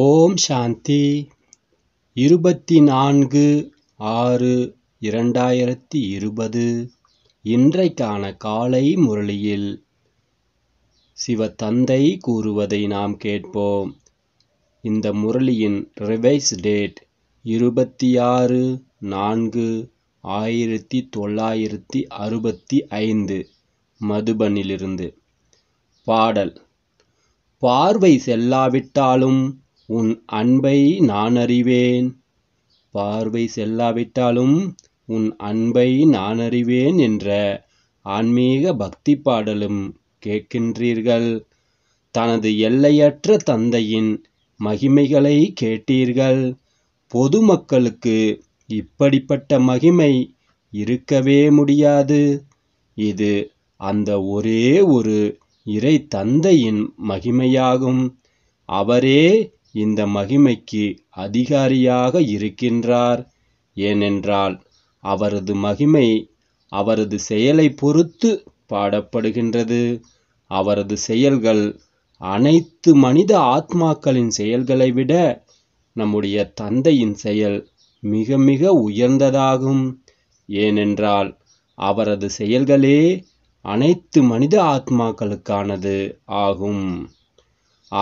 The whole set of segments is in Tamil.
ஓம் சாந்தி இருபத்தி நான்கு ஆறு இரண்டாயிரத்தி இருபது இன்றைக்கான காலை முரளியில் சிவத்தந்தை கூறுவதை நாம் கேட்போம் இந்த முரளியின் ரிவைஸ் டேட் இருபத்தி ஆறு நான்கு ஆயிரத்தி தொள்ளாயிரத்தி அறுபத்தி ஐந்து மதுபனிலிருந்து பாடல் பார்வை செல்லாவிட்டாலும் உன் அன்பை நான் அறிவேன் பார்வை செல்லாவிட்டாலும் உன் அன்பை நான் அறிவேன் என்ற ஆன்மீக பக்தி பாடலும் கேட்கின்றீர்கள் தனது எல்லையற்ற தந்தையின் மகிமைகளை கேட்டீர்கள் பொதுமக்களுக்கு இப்படிப்பட்ட மகிமை இருக்கவே முடியாது இது அந்த ஒரே ஒரு இறை தந்தையின் மகிமையாகும் அவரே இந்த மகிமைக்கு அதிகாரியாக இருக்கின்றார் ஏனென்றால் அவரது மகிமை அவரது செயலை பொறுத்து பாடப்படுகின்றது அவரது செயல்கள் அனைத்து மனித ஆத்மாக்களின் செயல்களை விட நம்முடைய தந்தையின் செயல் மிக மிக உயர்ந்ததாகும் ஏனென்றால் அவரது செயல்களே அனைத்து மனித ஆத்மாக்களுக்கானது ஆகும்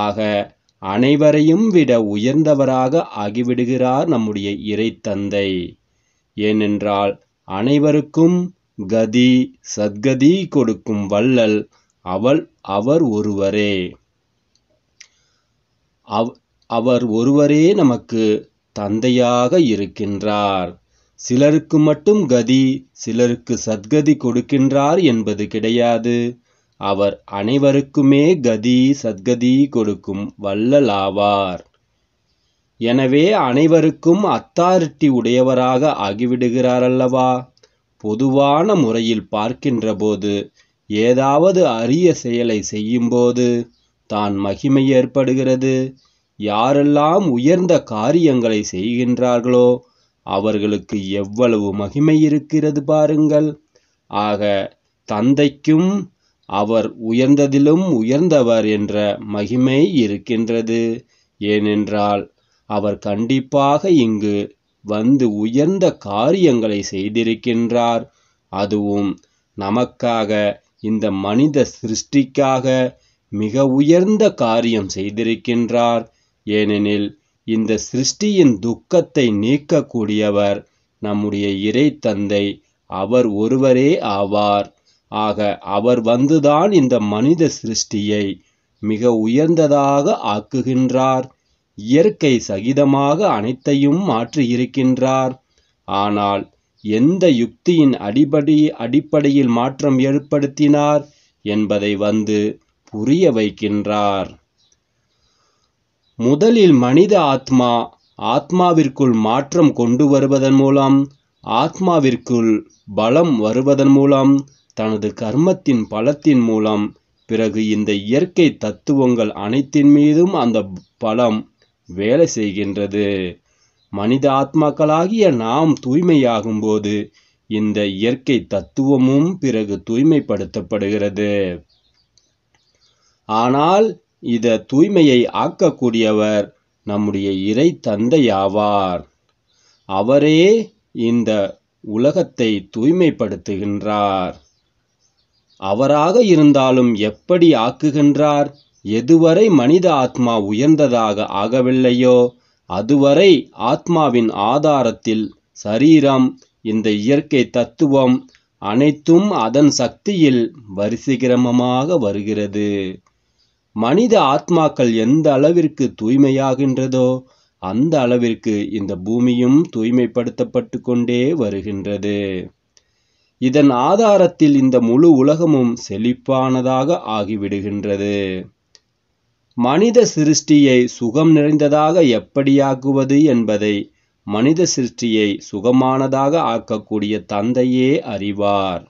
ஆக அனைவரையும் விட உயர்ந்தவராக ஆகிவிடுகிறார் நம்முடைய இறைத்தந்தை ஏனென்றால் அனைவருக்கும் கதி சத்கதி கொடுக்கும் வள்ளல் அவள் அவர் ஒருவரே அவர் ஒருவரே நமக்கு தந்தையாக இருக்கின்றார் சிலருக்கு மட்டும் கதி சிலருக்கு சத்கதி கொடுக்கின்றார் என்பது கிடையாது அவர் அனைவருக்குமே கதி சத்கதி கொடுக்கும் வல்லலாவார் எனவே அனைவருக்கும் அத்தாரிட்டி உடையவராக ஆகிவிடுகிறார் அல்லவா பொதுவான முறையில் பார்க்கின்றபோது ஏதாவது அரிய செயலை செய்யும்போது தான் மகிமை ஏற்படுகிறது யாரெல்லாம் உயர்ந்த காரியங்களை செய்கின்றார்களோ அவர்களுக்கு எவ்வளவு மகிமை இருக்கிறது பாருங்கள் ஆக தந்தைக்கும் அவர் உயர்ந்ததிலும் உயர்ந்தவர் என்ற மகிமை இருக்கின்றது ஏனென்றால் அவர் கண்டிப்பாக இங்கு வந்து உயர்ந்த காரியங்களை செய்திருக்கின்றார் அதுவும் நமக்காக இந்த மனித சிருஷ்டிக்காக மிக உயர்ந்த காரியம் செய்திருக்கின்றார் ஏனெனில் இந்த சிருஷ்டியின் துக்கத்தை நீக்கக்கூடியவர் நம்முடைய இறை தந்தை அவர் ஒருவரே ஆவார் ஆக அவர் வந்துதான் இந்த மனித சிருஷ்டியை மிக உயர்ந்ததாக ஆக்குகின்றார் இயற்கை சகிதமாக அனைத்தையும் மாற்றியிருக்கின்றார் ஆனால் எந்த யுக்தியின் அடிப்படி அடிப்படையில் மாற்றம் ஏற்படுத்தினார் என்பதை வந்து புரிய வைக்கின்றார் முதலில் மனித ஆத்மா ஆத்மாவிற்குள் மாற்றம் கொண்டு வருவதன் மூலம் ஆத்மாவிற்குள் பலம் வருவதன் மூலம் தனது கர்மத்தின் பலத்தின் மூலம் பிறகு இந்த இயற்கை தத்துவங்கள் அனைத்தின் மீதும் அந்த பலம் வேலை செய்கின்றது மனித ஆத்மாக்களாகிய நாம் தூய்மையாகும்போது இந்த இயற்கை தத்துவமும் பிறகு தூய்மைப்படுத்தப்படுகிறது ஆனால் இத தூய்மையை ஆக்கக்கூடியவர் நம்முடைய இறை தந்தையாவார் அவரே இந்த உலகத்தை தூய்மைப்படுத்துகின்றார் அவராக இருந்தாலும் எப்படி ஆக்குகின்றார் எதுவரை மனித ஆத்மா உயர்ந்ததாக ஆகவில்லையோ அதுவரை ஆத்மாவின் ஆதாரத்தில் சரீரம் இந்த இயற்கை தத்துவம் அனைத்தும் அதன் சக்தியில் வரிசிகிரமமாக வருகிறது மனித ஆத்மாக்கள் எந்த அளவிற்கு தூய்மையாகின்றதோ அந்த அளவிற்கு இந்த பூமியும் தூய்மைப்படுத்தப்பட்டு கொண்டே வருகின்றது இதன் ஆதாரத்தில் இந்த முழு உலகமும் செழிப்பானதாக ஆகிவிடுகின்றது மனித சிருஷ்டியை சுகம் நிறைந்ததாக எப்படியாக்குவது என்பதை மனித சிருஷ்டியை சுகமானதாக ஆக்கக்கூடிய தந்தையே அறிவார்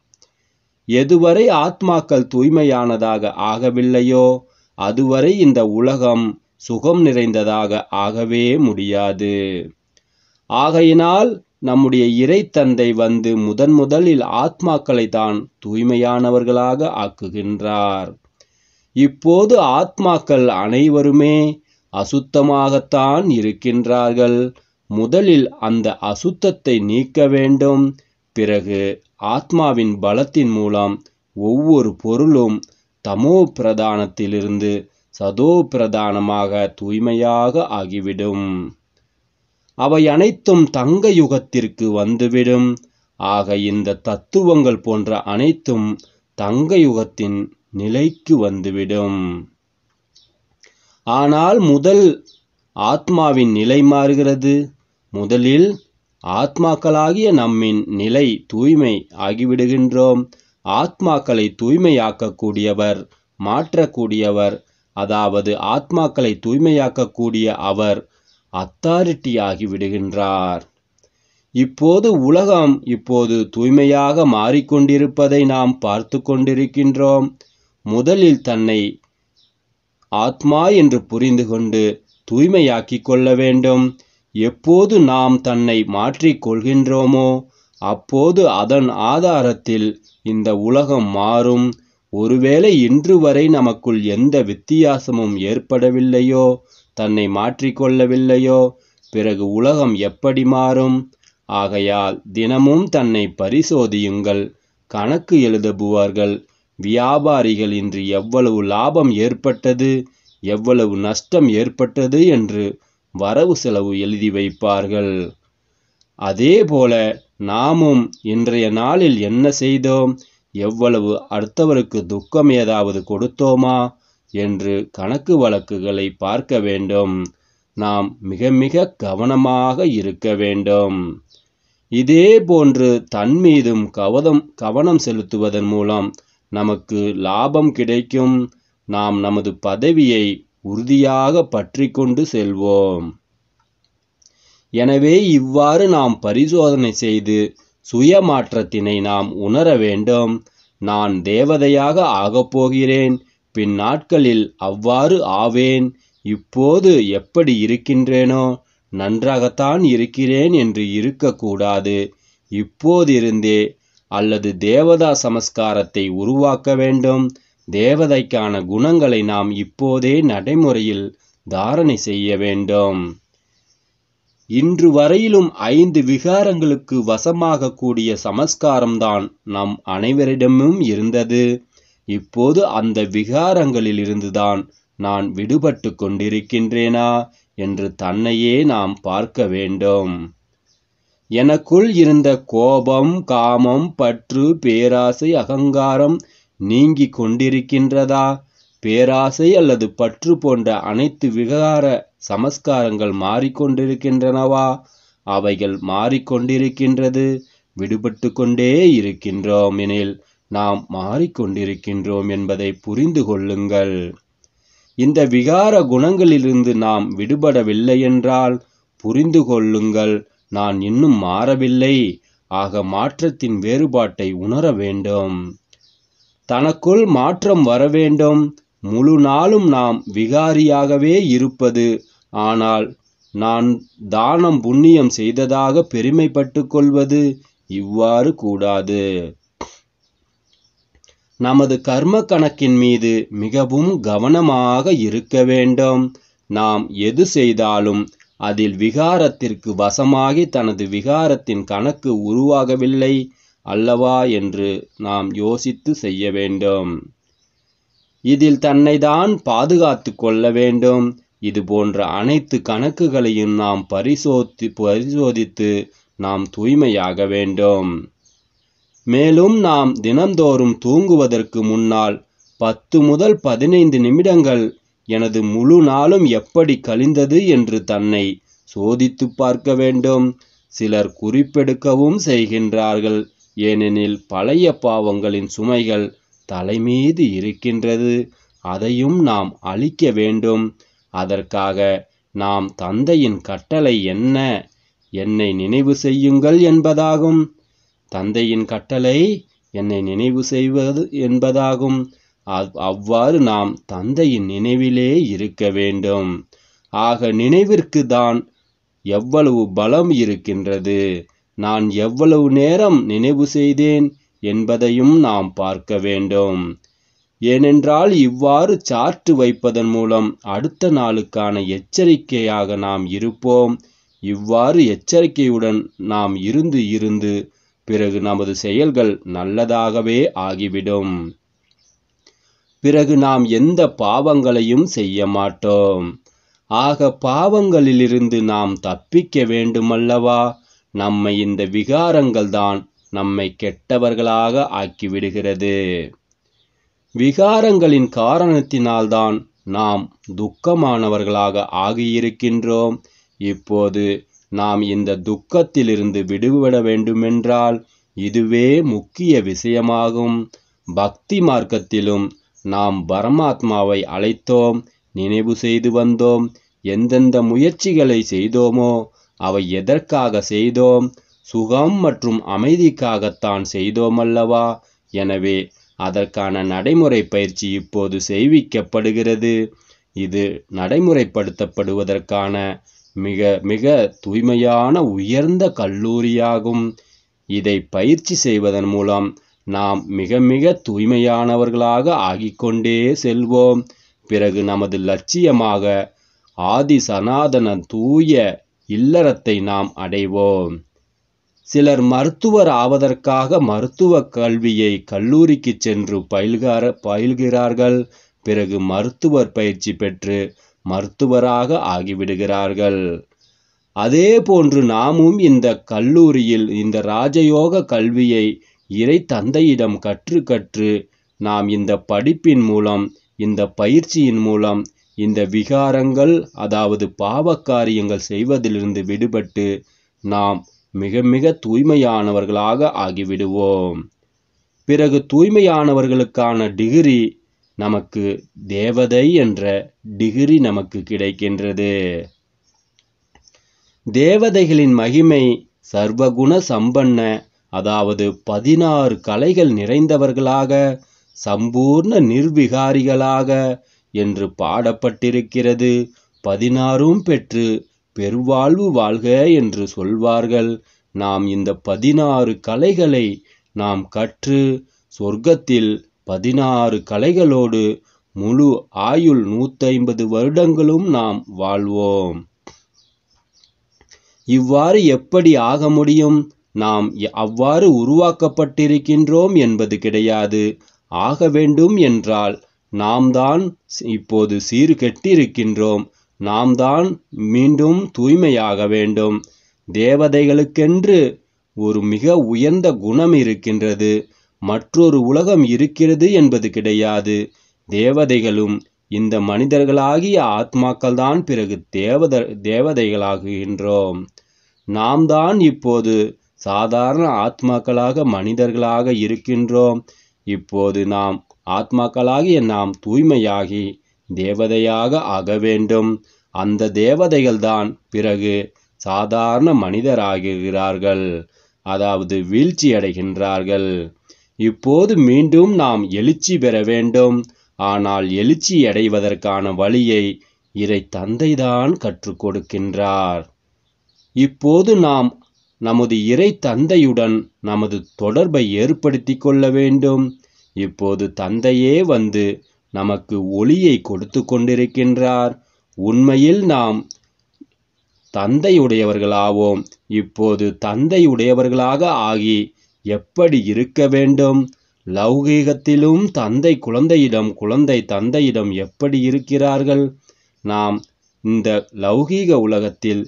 எதுவரை ஆத்மாக்கள் தூய்மையானதாக ஆகவில்லையோ அதுவரை இந்த உலகம் சுகம் நிறைந்ததாக ஆகவே முடியாது ஆகையினால் நம்முடைய இறை தந்தை வந்து முதன் முதலில் ஆத்மாக்களை தான் தூய்மையானவர்களாக ஆக்குகின்றார் இப்போது ஆத்மாக்கள் அனைவருமே அசுத்தமாகத்தான் இருக்கின்றார்கள் முதலில் அந்த அசுத்தத்தை நீக்க வேண்டும் பிறகு ஆத்மாவின் பலத்தின் மூலம் ஒவ்வொரு பொருளும் தமோ பிரதானத்திலிருந்து சதோ பிரதானமாக தூய்மையாக ஆகிவிடும் அவை அனைத்தும் தங்க யுகத்திற்கு வந்துவிடும் ஆக இந்த தத்துவங்கள் போன்ற அனைத்தும் தங்க யுகத்தின் நிலைக்கு வந்துவிடும் ஆனால் முதல் ஆத்மாவின் நிலை மாறுகிறது முதலில் ஆத்மாக்களாகிய நம்மின் நிலை தூய்மை ஆகிவிடுகின்றோம் ஆத்மாக்களை தூய்மையாக்கக்கூடியவர் மாற்றக்கூடியவர் அதாவது ஆத்மாக்களை தூய்மையாக்கக்கூடிய அவர் அத்தாரிட்டியாகி விடுகின்றார் இப்போது உலகம் இப்போது தூய்மையாக மாறிக்கொண்டிருப்பதை நாம் பார்த்து கொண்டிருக்கின்றோம் முதலில் தன்னை ஆத்மா என்று புரிந்து கொண்டு தூய்மையாக்கிக் கொள்ள வேண்டும் எப்போது நாம் தன்னை மாற்றிக் கொள்கின்றோமோ அப்போது அதன் ஆதாரத்தில் இந்த உலகம் மாறும் ஒருவேளை இன்று வரை நமக்குள் எந்த வித்தியாசமும் ஏற்படவில்லையோ தன்னை மாற்றிக்கொள்ளவில்லையோ பிறகு உலகம் எப்படி மாறும் ஆகையால் தினமும் தன்னை பரிசோதியுங்கள் கணக்கு எழுதபுவார்கள் வியாபாரிகள் இன்று எவ்வளவு லாபம் ஏற்பட்டது எவ்வளவு நஷ்டம் ஏற்பட்டது என்று வரவு செலவு எழுதி வைப்பார்கள் அதேபோல நாமும் இன்றைய நாளில் என்ன செய்தோம் எவ்வளவு அடுத்தவருக்கு துக்கம் ஏதாவது கொடுத்தோமா என்று கணக்கு வழக்குகளை பார்க்க வேண்டும் நாம் மிக மிக கவனமாக இருக்க வேண்டும் இதே போன்று தன் மீதும் கவதம் கவனம் செலுத்துவதன் மூலம் நமக்கு லாபம் கிடைக்கும் நாம் நமது பதவியை உறுதியாக பற்றி கொண்டு செல்வோம் எனவே இவ்வாறு நாம் பரிசோதனை செய்து சுயமாற்றத்தினை நாம் உணர வேண்டும் நான் தேவதையாக ஆகப்போகிறேன் பின் நாட்களில் அவ்வாறு ஆவேன் இப்போது எப்படி இருக்கின்றேனோ நன்றாகத்தான் இருக்கிறேன் என்று இருக்கக்கூடாது இப்போதிருந்தே அல்லது தேவதா சமஸ்காரத்தை உருவாக்க வேண்டும் தேவதைக்கான குணங்களை நாம் இப்போதே நடைமுறையில் தாரணை செய்ய வேண்டும் இன்று வரையிலும் ஐந்து விகாரங்களுக்கு வசமாகக்கூடிய சமஸ்காரம்தான் நம் அனைவரிடமும் இருந்தது இப்போது அந்த விகாரங்களிலிருந்துதான் நான் விடுபட்டு கொண்டிருக்கின்றேனா என்று தன்னையே நாம் பார்க்க வேண்டும் எனக்குள் இருந்த கோபம் காமம் பற்று பேராசை அகங்காரம் நீங்கிக் கொண்டிருக்கின்றதா பேராசை அல்லது பற்று போன்ற அனைத்து விகார சமஸ்காரங்கள் மாறிக்கொண்டிருக்கின்றனவா அவைகள் மாறிக்கொண்டிருக்கின்றது விடுபட்டு கொண்டே இருக்கின்றோம் எனில் நாம் மாறிக்கொண்டிருக்கின்றோம் என்பதை புரிந்து கொள்ளுங்கள் இந்த விகார குணங்களிலிருந்து நாம் விடுபடவில்லை என்றால் புரிந்து கொள்ளுங்கள் நான் இன்னும் மாறவில்லை ஆக மாற்றத்தின் வேறுபாட்டை உணர வேண்டும் தனக்குள் மாற்றம் வர வேண்டும் முழு நாளும் நாம் விகாரியாகவே இருப்பது ஆனால் நான் தானம் புண்ணியம் செய்ததாக பெருமைப்பட்டு கொள்வது இவ்வாறு கூடாது நமது கர்ம கணக்கின் மீது மிகவும் கவனமாக இருக்க வேண்டும் நாம் எது செய்தாலும் அதில் விகாரத்திற்கு வசமாகி தனது விகாரத்தின் கணக்கு உருவாகவில்லை அல்லவா என்று நாம் யோசித்து செய்ய வேண்டும் இதில் தன்னைதான் பாதுகாத்து கொள்ள வேண்டும் இது போன்ற அனைத்து கணக்குகளையும் நாம் பரிசோதி பரிசோதித்து நாம் தூய்மையாக வேண்டும் மேலும் நாம் தினந்தோறும் தூங்குவதற்கு முன்னால் பத்து முதல் பதினைந்து நிமிடங்கள் எனது முழு நாளும் எப்படி கழிந்தது என்று தன்னை சோதித்து பார்க்க வேண்டும் சிலர் குறிப்பெடுக்கவும் செய்கின்றார்கள் ஏனெனில் பழைய பாவங்களின் சுமைகள் தலைமீது இருக்கின்றது அதையும் நாம் அழிக்க வேண்டும் அதற்காக நாம் தந்தையின் கட்டளை என்ன என்னை நினைவு செய்யுங்கள் என்பதாகும் தந்தையின் கட்டளை என்னை நினைவு செய்வது என்பதாகும் அவ்வாறு நாம் தந்தையின் நினைவிலே இருக்க வேண்டும் ஆக நினைவிற்கு தான் எவ்வளவு பலம் இருக்கின்றது நான் எவ்வளவு நேரம் நினைவு செய்தேன் என்பதையும் நாம் பார்க்க வேண்டும் ஏனென்றால் இவ்வாறு சார்ட்டு வைப்பதன் மூலம் அடுத்த நாளுக்கான எச்சரிக்கையாக நாம் இருப்போம் இவ்வாறு எச்சரிக்கையுடன் நாம் இருந்து இருந்து பிறகு நமது செயல்கள் நல்லதாகவே ஆகிவிடும் பிறகு நாம் எந்த பாவங்களையும் செய்ய மாட்டோம் ஆக பாவங்களிலிருந்து நாம் தப்பிக்க வேண்டுமல்லவா நம்மை இந்த விகாரங்கள்தான் நம்மை கெட்டவர்களாக ஆக்கிவிடுகிறது விகாரங்களின் காரணத்தினால்தான் நாம் துக்கமானவர்களாக ஆகியிருக்கின்றோம் இப்போது நாம் இந்த துக்கத்திலிருந்து விடுபட வேண்டுமென்றால் இதுவே முக்கிய விஷயமாகும் பக்தி மார்க்கத்திலும் நாம் பரமாத்மாவை அழைத்தோம் நினைவு செய்து வந்தோம் எந்தெந்த முயற்சிகளை செய்தோமோ அவை எதற்காக செய்தோம் சுகம் மற்றும் அமைதிக்காகத்தான் செய்தோமல்லவா எனவே அதற்கான நடைமுறை பயிற்சி இப்போது செய்விக்கப்படுகிறது இது நடைமுறைப்படுத்தப்படுவதற்கான மிக மிக தூய்மையான உயர்ந்த கல்லூரியாகும் இதை பயிற்சி செய்வதன் மூலம் நாம் மிக மிக தூய்மையானவர்களாக ஆகிக்கொண்டே செல்வோம் பிறகு நமது லட்சியமாக ஆதி சனாதன தூய இல்லறத்தை நாம் அடைவோம் சிலர் மருத்துவர் ஆவதற்காக மருத்துவ கல்வியை கல்லூரிக்கு சென்று பயில்கார பயில்கிறார்கள் பிறகு மருத்துவர் பயிற்சி பெற்று மருத்துவராக ஆகிவிடுகிறார்கள் அதே போன்று நாமும் இந்த கல்லூரியில் இந்த ராஜயோக கல்வியை இறை தந்தையிடம் கற்று கற்று நாம் இந்த படிப்பின் மூலம் இந்த பயிற்சியின் மூலம் இந்த விகாரங்கள் அதாவது பாவக்காரியங்கள் செய்வதிலிருந்து விடுபட்டு நாம் மிக மிக தூய்மையானவர்களாக ஆகிவிடுவோம் பிறகு தூய்மையானவர்களுக்கான டிகிரி நமக்கு தேவதை என்ற டிகிரி நமக்கு கிடைக்கின்றது தேவதைகளின் மகிமை சர்வகுண சம்பன்ன அதாவது பதினாறு கலைகள் நிறைந்தவர்களாக சம்பூர்ண நிர்விகாரிகளாக என்று பாடப்பட்டிருக்கிறது பதினாறும் பெற்று பெருவாழ்வு வாழ்க என்று சொல்வார்கள் நாம் இந்த பதினாறு கலைகளை நாம் கற்று சொர்க்கத்தில் பதினாறு கலைகளோடு முழு ஆயுள் நூத்தைம்பது வருடங்களும் நாம் வாழ்வோம் இவ்வாறு எப்படி ஆக முடியும் நாம் அவ்வாறு உருவாக்கப்பட்டிருக்கின்றோம் என்பது கிடையாது ஆக வேண்டும் என்றால் நாம் தான் இப்போது சீர்கெட்டிருக்கின்றோம் நாம் தான் மீண்டும் தூய்மையாக வேண்டும் தேவதைகளுக்கென்று ஒரு மிக உயர்ந்த குணம் இருக்கின்றது மற்றொரு உலகம் இருக்கிறது என்பது கிடையாது தேவதைகளும் இந்த மனிதர்களாகிய ஆத்மாக்கள் தான் பிறகு தேவத தேவதைகளாகுகின்றோம் நாம் தான் இப்போது சாதாரண ஆத்மாக்களாக மனிதர்களாக இருக்கின்றோம் இப்போது நாம் ஆத்மாக்களாகிய நாம் தூய்மையாகி தேவதையாக ஆக வேண்டும் அந்த தேவதைகள்தான் பிறகு சாதாரண மனிதராகிறார்கள் அதாவது வீழ்ச்சி அடைகின்றார்கள் இப்போது மீண்டும் நாம் எழுச்சி பெற வேண்டும் ஆனால் எழுச்சி அடைவதற்கான வழியை இறை தந்தைதான் கற்றுக் கொடுக்கின்றார் இப்போது நாம் நமது இறை தந்தையுடன் நமது தொடர்பை ஏற்படுத்தி கொள்ள வேண்டும் இப்போது தந்தையே வந்து நமக்கு ஒளியை கொடுத்து கொண்டிருக்கின்றார் உண்மையில் நாம் தந்தையுடையவர்களாவோம் இப்போது தந்தையுடையவர்களாக ஆகி எப்படி இருக்க வேண்டும் லௌகீகத்திலும் தந்தை குழந்தையிடம் குழந்தை தந்தையிடம் எப்படி இருக்கிறார்கள் நாம் இந்த லௌகீக உலகத்தில்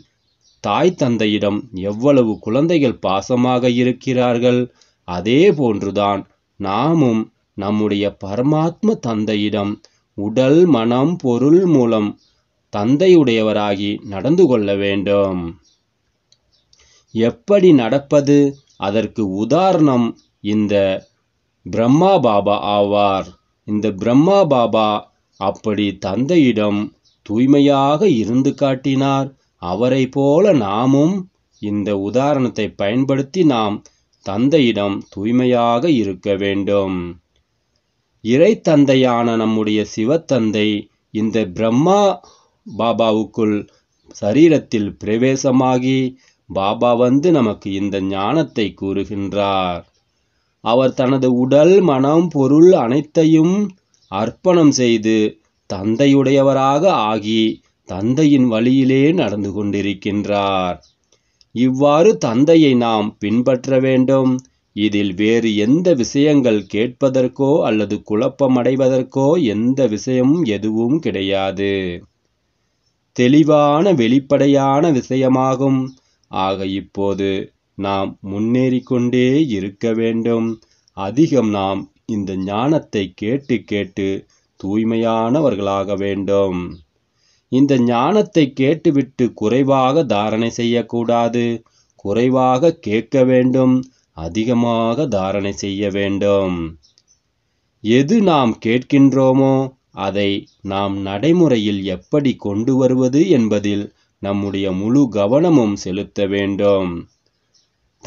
தாய் தந்தையிடம் எவ்வளவு குழந்தைகள் பாசமாக இருக்கிறார்கள் அதே போன்றுதான் நாமும் நம்முடைய பரமாத்ம தந்தையிடம் உடல் மனம் பொருள் மூலம் தந்தையுடையவராகி நடந்து கொள்ள வேண்டும் எப்படி நடப்பது அதற்கு உதாரணம் இந்த பிரம்மா பாபா ஆவார் இந்த பிரம்மா பாபா அப்படி தந்தையிடம் தூய்மையாக இருந்து காட்டினார் அவரை போல நாமும் இந்த உதாரணத்தை பயன்படுத்தி நாம் தந்தையிடம் தூய்மையாக இருக்க வேண்டும் இறை தந்தையான நம்முடைய சிவத்தந்தை இந்த பிரம்மா பாபாவுக்குள் சரீரத்தில் பிரவேசமாகி பாபா வந்து நமக்கு இந்த ஞானத்தை கூறுகின்றார் அவர் தனது உடல் மனம் பொருள் அனைத்தையும் அர்ப்பணம் செய்து தந்தையுடையவராக ஆகி தந்தையின் வழியிலே நடந்து கொண்டிருக்கின்றார் இவ்வாறு தந்தையை நாம் பின்பற்ற வேண்டும் இதில் வேறு எந்த விஷயங்கள் கேட்பதற்கோ அல்லது குழப்பமடைவதற்கோ எந்த விஷயமும் எதுவும் கிடையாது தெளிவான வெளிப்படையான விஷயமாகும் ஆக இப்போது நாம் முன்னேறிக்கொண்டே இருக்க வேண்டும் அதிகம் நாம் இந்த ஞானத்தை கேட்டு கேட்டு தூய்மையானவர்களாக வேண்டும் இந்த ஞானத்தை கேட்டுவிட்டு குறைவாக தாரணை செய்யக்கூடாது குறைவாக கேட்க வேண்டும் அதிகமாக தாரணை செய்ய வேண்டும் எது நாம் கேட்கின்றோமோ அதை நாம் நடைமுறையில் எப்படி கொண்டு வருவது என்பதில் நம்முடைய முழு கவனமும் செலுத்த வேண்டும்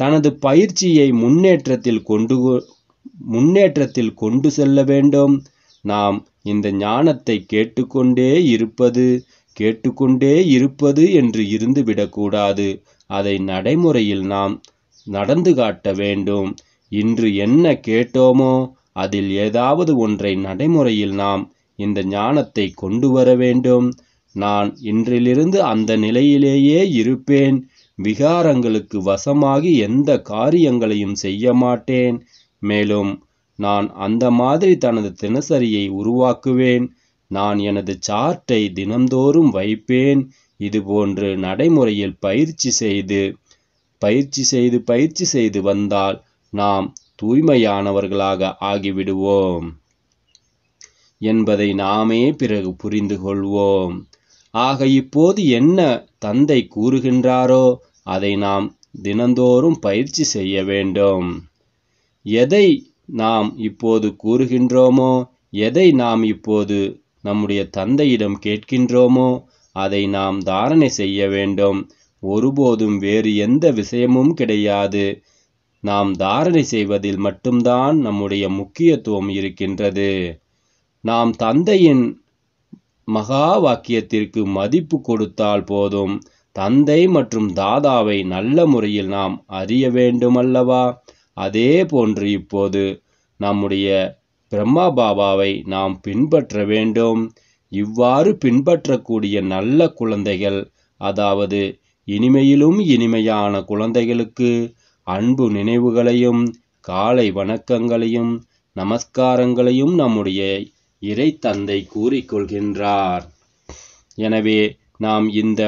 தனது பயிற்சியை முன்னேற்றத்தில் கொண்டு முன்னேற்றத்தில் கொண்டு செல்ல வேண்டும் நாம் இந்த ஞானத்தை கேட்டுக்கொண்டே இருப்பது கேட்டுக்கொண்டே இருப்பது என்று இருந்துவிடக்கூடாது அதை நடைமுறையில் நாம் நடந்து காட்ட வேண்டும் இன்று என்ன கேட்டோமோ அதில் ஏதாவது ஒன்றை நடைமுறையில் நாம் இந்த ஞானத்தை கொண்டு வர வேண்டும் நான் இன்றிலிருந்து அந்த நிலையிலேயே இருப்பேன் விகாரங்களுக்கு வசமாகி எந்த காரியங்களையும் செய்ய மாட்டேன் மேலும் நான் அந்த மாதிரி தனது தினசரியை உருவாக்குவேன் நான் எனது சார்ட்டை தினந்தோறும் வைப்பேன் இதுபோன்று நடைமுறையில் பயிற்சி செய்து பயிற்சி செய்து பயிற்சி செய்து வந்தால் நாம் தூய்மையானவர்களாக ஆகிவிடுவோம் என்பதை நாமே பிறகு புரிந்து கொள்வோம் ஆக இப்போது என்ன தந்தை கூறுகின்றாரோ அதை நாம் தினந்தோறும் பயிற்சி செய்ய வேண்டும் எதை நாம் இப்போது கூறுகின்றோமோ எதை நாம் இப்போது நம்முடைய தந்தையிடம் கேட்கின்றோமோ அதை நாம் தாரணை செய்ய வேண்டும் ஒருபோதும் வேறு எந்த விஷயமும் கிடையாது நாம் தாரணை செய்வதில் மட்டும்தான் நம்முடைய முக்கியத்துவம் இருக்கின்றது நாம் தந்தையின் மகா வாக்கியத்திற்கு மதிப்பு கொடுத்தால் போதும் தந்தை மற்றும் தாதாவை நல்ல முறையில் நாம் அறிய வேண்டுமல்லவா அதே போன்று இப்போது நம்முடைய பிரம்மா பாபாவை நாம் பின்பற்ற வேண்டும் இவ்வாறு பின்பற்றக்கூடிய நல்ல குழந்தைகள் அதாவது இனிமையிலும் இனிமையான குழந்தைகளுக்கு அன்பு நினைவுகளையும் காலை வணக்கங்களையும் நமஸ்காரங்களையும் நம்முடைய இறை தந்தை கூறிக்கொள்கின்றார் எனவே நாம் இந்த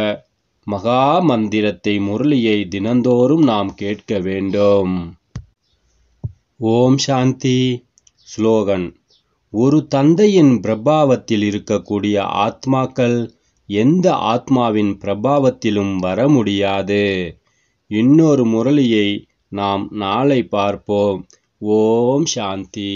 மகா மந்திரத்தை முரளியை தினந்தோறும் நாம் கேட்க வேண்டும் ஓம் சாந்தி ஸ்லோகன் ஒரு தந்தையின் பிரபாவத்தில் இருக்கக்கூடிய ஆத்மாக்கள் எந்த ஆத்மாவின் பிரபாவத்திலும் வர முடியாது இன்னொரு முரளியை நாம் நாளை பார்ப்போம் ஓம் சாந்தி